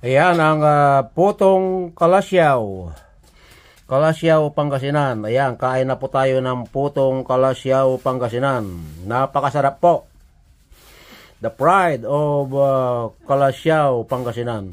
Ayan ang uh, putong kalasyaw. Kalasyaw Pangasinan. Ayan, kain na po tayo ng putong kalasyaw Pangasinan. Napakasarap po. The pride of uh, kalasyaw Pangasinan.